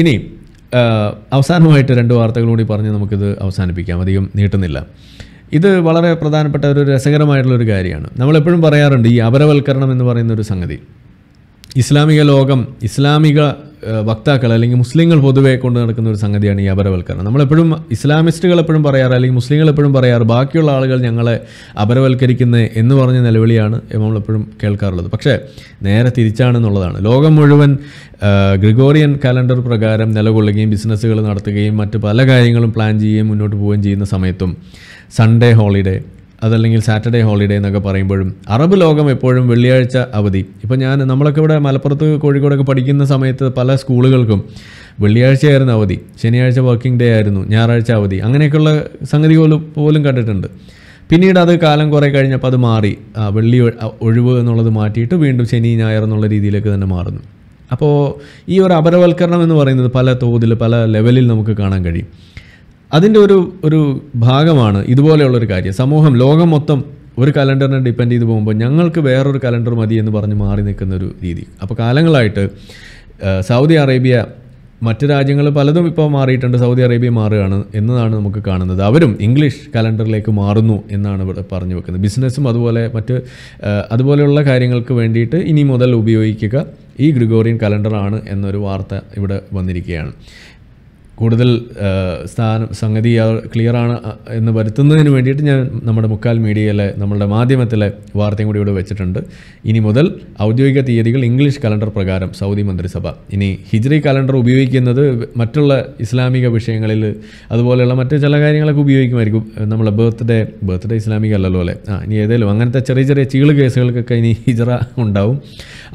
ഇനി അവസാനമായിട്ട് രണ്ട് വാർത്തകൾ കൂടി പറഞ്ഞ് നമുക്കിത് അവസാനിപ്പിക്കാം അധികം നീട്ടുന്നില്ല ഇത് വളരെ പ്രധാനപ്പെട്ട ഒരു രസകരമായിട്ടുള്ളൊരു കാര്യമാണ് നമ്മളെപ്പോഴും പറയാറുണ്ട് ഈ അപരവൽക്കരണം എന്ന് പറയുന്ന ഒരു സംഗതി ഇസ്ലാമിക ലോകം ഇസ്ലാമിക വക്താക്കൾ അല്ലെങ്കിൽ മുസ്ലിങ്ങൾ പൊതുവെ കൊണ്ട് നടക്കുന്ന ഒരു സംഗതിയാണ് ഈ അപരവൽക്കരണം നമ്മളെപ്പോഴും ഇസ്ലാമിസ്റ്റുകൾ എപ്പോഴും പറയാറ് അല്ലെങ്കിൽ മുസ്ലിങ്ങൾ എപ്പോഴും പറയാറ് ബാക്കിയുള്ള ആളുകൾ ഞങ്ങളെ അപരവൽക്കരിക്കുന്നത് എന്ന് പറഞ്ഞ നിലവിളിയാണ് നമ്മളെപ്പോഴും കേൾക്കാറുള്ളത് പക്ഷേ നേരെ തിരിച്ചാണെന്നുള്ളതാണ് ലോകം മുഴുവൻ ഗ്രിഗോറിയൻ കലണ്ടർ പ്രകാരം നിലകൊള്ളുകയും ബിസിനസ്സുകൾ നടത്തുകയും മറ്റ് പല കാര്യങ്ങളും പ്ലാൻ ചെയ്യുകയും മുന്നോട്ട് പോവുകയും ചെയ്യുന്ന സമയത്തും സൺഡേ ഹോളിഡേ അതല്ലെങ്കിൽ സാറ്റർഡേ ഹോളിഡേ എന്നൊക്കെ പറയുമ്പോഴും അറബ് ലോകം എപ്പോഴും വെള്ളിയാഴ്ച അവധി ഇപ്പോൾ ഞാൻ നമ്മളൊക്കെ ഇവിടെ മലപ്പുറത്ത് കോഴിക്കോടൊക്കെ പഠിക്കുന്ന സമയത്ത് പല സ്കൂളുകൾക്കും വെള്ളിയാഴ്ചയായിരുന്നു അവധി ശനിയാഴ്ച വർക്കിംഗ് ഡേ ആയിരുന്നു ഞായറാഴ്ച അവധി അങ്ങനെയൊക്കെയുള്ള സംഗതി പോലും പോലും കണ്ടിട്ടുണ്ട് പിന്നീട് അത് കാലം കുറേ കഴിഞ്ഞപ്പോൾ അത് മാറി വെള്ളി ഒഴിവ് എന്നുള്ളത് മാറ്റിയിട്ട് വീണ്ടും ശനി ഞായർ എന്നുള്ള രീതിയിലേക്ക് തന്നെ മാറുന്നു അപ്പോൾ ഈ ഒരു അപരവൽക്കരണം എന്ന് പറയുന്നത് പല തോതിൽ പല ലെവലിൽ നമുക്ക് കാണാൻ കഴിയും അതിൻ്റെ ഒരു ഒരു ഭാഗമാണ് ഇതുപോലെയുള്ളൊരു കാര്യം സമൂഹം ലോകം മൊത്തം ഒരു കലണ്ടറിനെ ഡിപ്പെൻഡ് ചെയ്ത് പോകുമ്പോൾ ഞങ്ങൾക്ക് വേറൊരു കലണ്ടർ മതി എന്ന് പറഞ്ഞ് മാറി നിൽക്കുന്ന ഒരു രീതി അപ്പോൾ കാലങ്ങളായിട്ട് സൗദി അറേബ്യ മറ്റ് രാജ്യങ്ങൾ പലതും ഇപ്പോൾ മാറിയിട്ടുണ്ട് സൗദി അറേബ്യ മാറുകയാണ് എന്നതാണ് നമുക്ക് കാണുന്നത് അവരും ഇംഗ്ലീഷ് കലണ്ടറിലേക്ക് മാറുന്നു എന്നാണ് ഇവിടെ പറഞ്ഞു വെക്കുന്നത് ബിസിനസ്സും അതുപോലെ മറ്റ് അതുപോലെയുള്ള കാര്യങ്ങൾക്ക് വേണ്ടിയിട്ട് ഇനി മുതൽ ഉപയോഗിക്കുക ഈ ഗ്രിഗോറിയൻ കലണ്ടറാണ് എന്നൊരു വാർത്ത ഇവിടെ വന്നിരിക്കുകയാണ് കൂടുതൽ സ്ഥാനം സംഗതി ക്ലിയറാണ് എന്ന് വരുത്തുന്നതിന് വേണ്ടിയിട്ട് ഞാൻ നമ്മുടെ മുക്കാൽ മീഡിയയിലെ നമ്മുടെ മാധ്യമത്തിലെ വാർത്തയും കൂടി ഇവിടെ വെച്ചിട്ടുണ്ട് ഇനി മുതൽ ഔദ്യോഗിക തീയതികൾ ഇംഗ്ലീഷ് കലണ്ടർ പ്രകാരം സൗദി മന്ത്രിസഭ ഇനി ഹിജ്രി കലണ്ടർ ഉപയോഗിക്കുന്നത് മറ്റുള്ള ഇസ്ലാമിക വിഷയങ്ങളിൽ അതുപോലെയുള്ള മറ്റു ചില കാര്യങ്ങളൊക്കെ ഉപയോഗിക്കുമായിരിക്കും നമ്മളെ ബർത്ത്ഡേ ബർത്ത്ഡേ ഇസ്ലാമിക അല്ലല്ലോ അല്ലേ ആ ഇനി ഏതെങ്കിലും അങ്ങനത്തെ ചെറിയ ചെറിയ ചീള് കേസുകൾക്കൊക്കെ ഇനി ഹിജ്ര ഉണ്ടാവും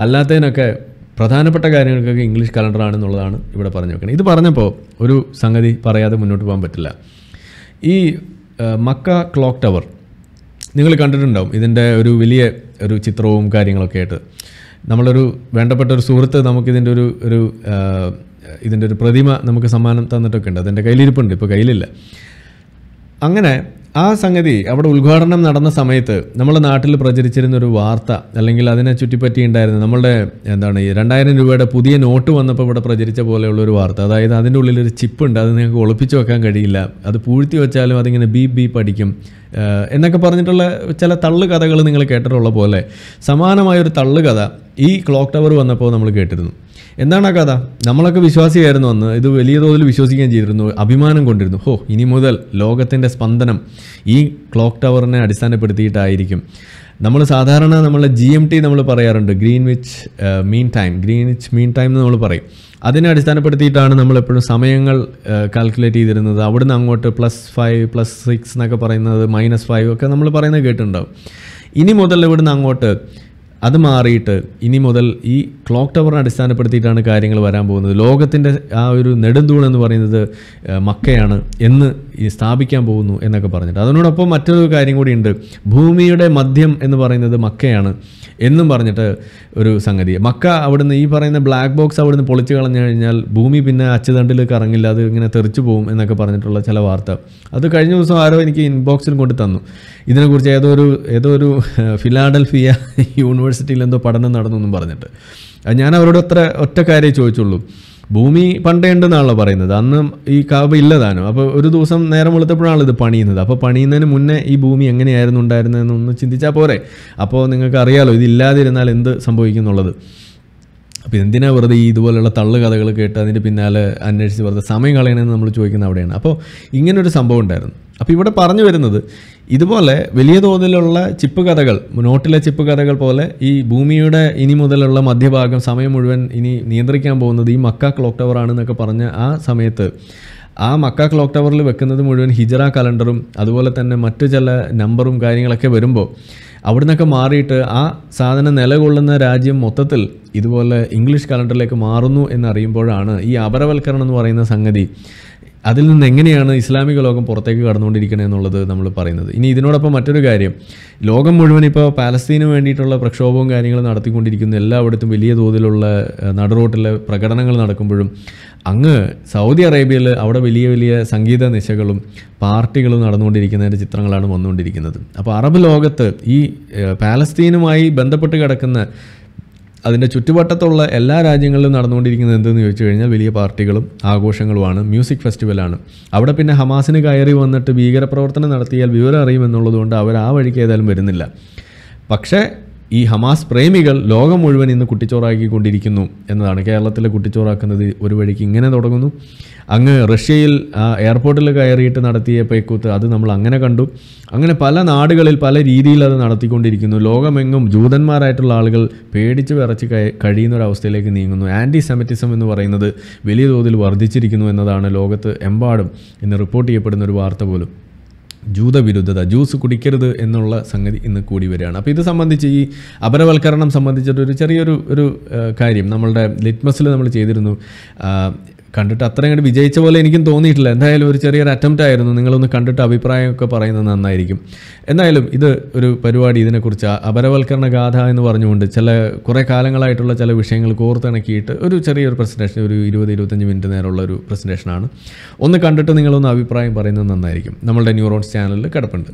അല്ലാത്തതിനൊക്കെ പ്രധാനപ്പെട്ട കാര്യങ്ങൾക്കൊക്കെ ഇംഗ്ലീഷ് കലണ്ടർ എന്നുള്ളതാണ് ഇവിടെ പറഞ്ഞു വെക്കുന്നത് ഇത് പറഞ്ഞപ്പോൾ ഒരു സംഗതി പറയാതെ മുന്നോട്ട് പോകാൻ പറ്റില്ല ഈ മക്ക ക്ലോക്ക് ടവർ നിങ്ങൾ കണ്ടിട്ടുണ്ടാവും ഇതിൻ്റെ ഒരു വലിയ ഒരു ചിത്രവും കാര്യങ്ങളൊക്കെ ആയിട്ട് നമ്മളൊരു വേണ്ടപ്പെട്ട ഒരു സുഹൃത്ത് നമുക്കിതിൻ്റെ ഒരു ഒരു ഇതിൻ്റെ ഒരു പ്രതിമ നമുക്ക് സമ്മാനം തന്നിട്ടൊക്കെ ഉണ്ട് അതിൻ്റെ കയ്യിലിരിപ്പുണ്ട് ഇപ്പോൾ കയ്യിലില്ല അങ്ങനെ ആ സംഗതി അവിടെ ഉദ്ഘാടനം നടന്ന സമയത്ത് നമ്മുടെ നാട്ടിൽ പ്രചരിച്ചിരുന്ന ഒരു വാർത്ത അല്ലെങ്കിൽ അതിനെ ചുറ്റിപ്പറ്റി ഉണ്ടായിരുന്ന നമ്മളുടെ എന്താണ് ഈ രണ്ടായിരം രൂപയുടെ പുതിയ നോട്ട് വന്നപ്പോൾ ഇവിടെ പ്രചരിച്ച പോലെയുള്ള ഒരു വാർത്ത അതായത് അതിൻ്റെ ഉള്ളിൽ ഒരു ചിപ്പ് ഉണ്ട് അത് നിങ്ങൾക്ക് ഒളിപ്പിച്ചു വെക്കാൻ കഴിയില്ല അത് പൂഴ്ത്തി വെച്ചാലും അതിങ്ങനെ ബീപ് ബി അടിക്കും എന്നൊക്കെ പറഞ്ഞിട്ടുള്ള ചില തള്ളു കഥകൾ നിങ്ങൾ കേട്ടിട്ടുള്ള പോലെ സമാനമായൊരു തള്ളു കഥ ഈ ക്ലോക്ക് ടവർ വന്നപ്പോൾ നമ്മൾ കേട്ടിരുന്നു എന്താണ് ആ കഥ നമ്മളൊക്കെ വിശ്വാസിയായിരുന്നു അന്ന് ഇത് വലിയ തോതിൽ വിശ്വസിക്കുകയും ചെയ്തിരുന്നു അഭിമാനം കൊണ്ടിരുന്നു ഹോ ഇനി മുതൽ ലോകത്തിൻ്റെ സ്പന്ദനം ഈ ക്ലോക്ക് ടവറിനെ അടിസ്ഥാനപ്പെടുത്തിയിട്ടായിരിക്കും നമ്മൾ സാധാരണ നമ്മളെ ജി എം ടി നമ്മൾ പറയാറുണ്ട് Greenwich mean time Greenwich mean time എന്ന് നമ്മൾ പറയും അതിനെ അടിസ്ഥാനപ്പെടുത്തിയിട്ടാണ് നമ്മൾ എപ്പോഴും സമയങ്ങൾ കാൽക്കുലേറ്റ് ചെയ്തിരുന്നത് അവിടുന്ന് അങ്ങോട്ട് പ്ലസ് ഫൈവ് പ്ലസ് സിക്സ് എന്നൊക്കെ പറയുന്നത് മൈനസ് ഫൈവ് ഒക്കെ നമ്മൾ പറയുന്നത് കേട്ടിട്ടുണ്ടാവും ഇനി മുതൽ ഇവിടുന്ന് അങ്ങോട്ട് അത് മാറിയിട്ട് ഇനി മുതൽ ഈ ക്ലോക്ക് ടവറിനെ അടിസ്ഥാനപ്പെടുത്തിയിട്ടാണ് കാര്യങ്ങൾ വരാൻ പോകുന്നത് ലോകത്തിൻ്റെ ആ ഒരു നെടുന്തൂൺ എന്ന് പറയുന്നത് മക്കയാണ് എന്ന് സ്ഥാപിക്കാൻ പോകുന്നു എന്നൊക്കെ പറഞ്ഞിട്ട് അതിനോടൊപ്പം മറ്റൊരു കാര്യം കൂടി ഉണ്ട് ഭൂമിയുടെ മദ്യം എന്ന് പറയുന്നത് മക്കയാണ് എന്നും പറഞ്ഞിട്ട് ഒരു സംഗതി മക്ക അവിടുന്ന് ഈ പറയുന്ന ബ്ലാക്ക് ബോക്സ് അവിടുന്ന് പൊളിച്ചു കളഞ്ഞു കഴിഞ്ഞാൽ ഭൂമി പിന്നെ അച്ചുതണ്ടിൽ കറങ്ങില്ല അത് ഇങ്ങനെ തെറിച്ചു പോകും എന്നൊക്കെ പറഞ്ഞിട്ടുള്ള ചില വാർത്ത അത് കഴിഞ്ഞ ദിവസം ആരോ എനിക്ക് ഇൻബോക്സിൽ കൊണ്ട് തന്നു ഇതിനെക്കുറിച്ച് ഏതോ ഒരു ഏതോ ഒരു ഫിലാഡൽഫിയ യൂണിവേഴ്സിറ്റിയിൽ എന്തോ പഠനം നടന്നു എന്നും പറഞ്ഞിട്ട് ഞാൻ അവരോട് അത്ര ഒറ്റ കാര്യമേ ചോദിച്ചുള്ളൂ ഭൂമി പണ്ടേ ഉണ്ടെന്നാണല്ലോ പറയുന്നത് അന്ന് ഈ കാബ ഇല്ലതാനും അപ്പോൾ ഒരു ദിവസം നേരം വെളുത്തപ്പോഴാണല്ലോ ഇത് പണിയുന്നത് അപ്പോൾ പണിയുന്നതിന് മുന്നേ ഈ ഭൂമി എങ്ങനെയായിരുന്നു ഉണ്ടായിരുന്നതെന്നൊന്ന് ചിന്തിച്ചാൽ പോരെ അപ്പോൾ നിങ്ങൾക്ക് അറിയാലോ ഇതില്ലാതിരുന്നാൽ എന്ത് സംഭവിക്കും എന്നുള്ളത് അപ്പോൾ എന്തിനാണ് വെറുതെ ഈ ഇതുപോലെയുള്ള തള്ളു കഥകൾ കേട്ട് അതിൻ്റെ പിന്നാലെ അന്വേഷിച്ച് വെറുതെ സമയം കളയണമെന്ന് നമ്മൾ ചോദിക്കുന്നത് അവിടെയാണ് അപ്പോൾ ഇങ്ങനൊരു സംഭവം ഉണ്ടായിരുന്നു അപ്പോൾ ഇവിടെ പറഞ്ഞു വരുന്നത് ഇതുപോലെ വലിയ തോതിലുള്ള ചിപ്പ് കഥകൾ നോട്ടിലെ ചിപ്പ് കഥകൾ പോലെ ഈ ഭൂമിയുടെ ഇനി മുതലുള്ള മധ്യഭാഗം സമയം മുഴുവൻ ഇനി നിയന്ത്രിക്കാൻ പോകുന്നത് ഈ മക്ക ക്ലോക്ക് ടവർ ആണെന്നൊക്കെ പറഞ്ഞ ആ സമയത്ത് ആ മക്ക ക്ലോക്ക് ടവറിൽ വെക്കുന്നത് മുഴുവൻ ഹിജറ കലണ്ടറും അതുപോലെ തന്നെ മറ്റു ചില നമ്പറും കാര്യങ്ങളൊക്കെ വരുമ്പോൾ അവിടെ നിന്നൊക്കെ മാറിയിട്ട് ആ സാധനം നിലകൊള്ളുന്ന രാജ്യം മൊത്തത്തിൽ ഇതുപോലെ ഇംഗ്ലീഷ് കലണ്ടറിലേക്ക് മാറുന്നു എന്നറിയുമ്പോഴാണ് ഈ അപരവൽക്കരണം എന്ന് പറയുന്ന സംഗതി അതിൽ നിന്ന് എങ്ങനെയാണ് ഇസ്ലാമിക ലോകം പുറത്തേക്ക് കടന്നുകൊണ്ടിരിക്കുന്നത് എന്നുള്ളത് നമ്മൾ പറയുന്നത് ഇനി ഇതിനോടൊപ്പം മറ്റൊരു കാര്യം ലോകം മുഴുവൻ ഇപ്പോൾ പാലസ്തീന് വേണ്ടിയിട്ടുള്ള പ്രക്ഷോഭവും കാര്യങ്ങളും നടത്തിക്കൊണ്ടിരിക്കുന്നു എല്ലായിടത്തും വലിയ തോതിലുള്ള നടുറോട്ടിലെ പ്രകടനങ്ങൾ നടക്കുമ്പോഴും അങ്ങ് സൗദി അറേബ്യയിൽ അവിടെ വലിയ വലിയ സംഗീത നിശകളും പാർട്ടികളും നടന്നുകൊണ്ടിരിക്കുന്നതിൻ്റെ ചിത്രങ്ങളാണ് വന്നുകൊണ്ടിരിക്കുന്നത് അപ്പോൾ അറബ് ലോകത്ത് ഈ പാലസ്തീനുമായി ബന്ധപ്പെട്ട് കിടക്കുന്ന അതിൻ്റെ ചുറ്റുവട്ടത്തുള്ള എല്ലാ രാജ്യങ്ങളിലും നടന്നുകൊണ്ടിരിക്കുന്നത് എന്തെന്ന് ചോദിച്ചു കഴിഞ്ഞാൽ വലിയ പാർട്ടികളും ആഘോഷങ്ങളുമാണ് മ്യൂസിക് ഫെസ്റ്റിവലാണ് അവിടെ പിന്നെ ഹമാസിന് കയറി വന്നിട്ട് ഭീകരപ്രവർത്തനം നടത്തിയാൽ വിവരം അറിയുമെന്നുള്ളതുകൊണ്ട് അവർ ആ വഴിക്ക് ഏതായാലും വരുന്നില്ല പക്ഷേ ഈ ഹമാസ് പ്രേമികൾ ലോകം മുഴുവൻ ഇന്ന് കുട്ടിച്ചോറാക്കിക്കൊണ്ടിരിക്കുന്നു എന്നതാണ് കേരളത്തിലെ കുട്ടിച്ചോറാക്കുന്നത് ഒരു വഴിക്ക് ഇങ്ങനെ തുടങ്ങുന്നു അങ്ങ് റഷ്യയിൽ എയർപോർട്ടിൽ കയറിയിട്ട് നടത്തിയ പേക്കൂത്ത് അത് നമ്മൾ അങ്ങനെ കണ്ടു അങ്ങനെ പല നാടുകളിൽ പല രീതിയിൽ അത് നടത്തിക്കൊണ്ടിരിക്കുന്നു ലോകമെങ്ങും ജൂതന്മാരായിട്ടുള്ള ആളുകൾ പേടിച്ച് വിറച്ച് കഴിയുന്ന ഒരു അവസ്ഥയിലേക്ക് നീങ്ങുന്നു ആൻറ്റി സെമറ്റിസം എന്ന് പറയുന്നത് വലിയ തോതിൽ വർദ്ധിച്ചിരിക്കുന്നു എന്നതാണ് ലോകത്ത് എമ്പാടും ഇന്ന് റിപ്പോർട്ട് ചെയ്യപ്പെടുന്ന ഒരു വാർത്ത പോലും ജൂതവിരുദ്ധത ജ്യൂസ് കുടിക്കരുത് എന്നുള്ള സംഗതി ഇന്ന് കൂടി വരികയാണ് അപ്പോൾ ഇത് സംബന്ധിച്ച് ഈ അപരവൽക്കരണം സംബന്ധിച്ചിട്ടൊരു ചെറിയൊരു ഒരു കാര്യം നമ്മളുടെ ലിറ്റ്മസിൽ നമ്മൾ ചെയ്തിരുന്നു കണ്ടിട്ട് അത്രയും കണ്ട് വിജയിച്ച പോലെ എനിക്കും തോന്നിയിട്ടില്ല എന്തായാലും ഒരു ചെറിയൊരു അറ്റംപ്റ്റ് ആയിരുന്നു നിങ്ങളൊന്ന് കണ്ടിട്ട് അഭിപ്രായമൊക്കെ പറയുന്നത് നന്നായിരിക്കും എന്തായാലും ഇത് ഒരു പരിപാടി ഇതിനെക്കുറിച്ച് അപരവൽക്കരണ ഗാഥ എന്ന് പറഞ്ഞുകൊണ്ട് ചില കുറേ കാലങ്ങളായിട്ടുള്ള ചില വിഷയങ്ങൾ കോർത്തിണക്കിയിട്ട് ഒരു ചെറിയൊരു പ്രസൻറ്റേഷൻ ഒരു ഇരുപത് ഇരുപത്തഞ്ച് മിനിറ്റ് നേരമുള്ള ഒരു പ്രസൻറ്റേഷനാണ് ഒന്ന് കണ്ടിട്ട് നിങ്ങളൊന്ന് അഭിപ്രായം പറയുന്നത് നന്നായിരിക്കും നമ്മളുടെ ന്യൂറോൺസ് ചാനലിൽ കിടപ്പുണ്ട്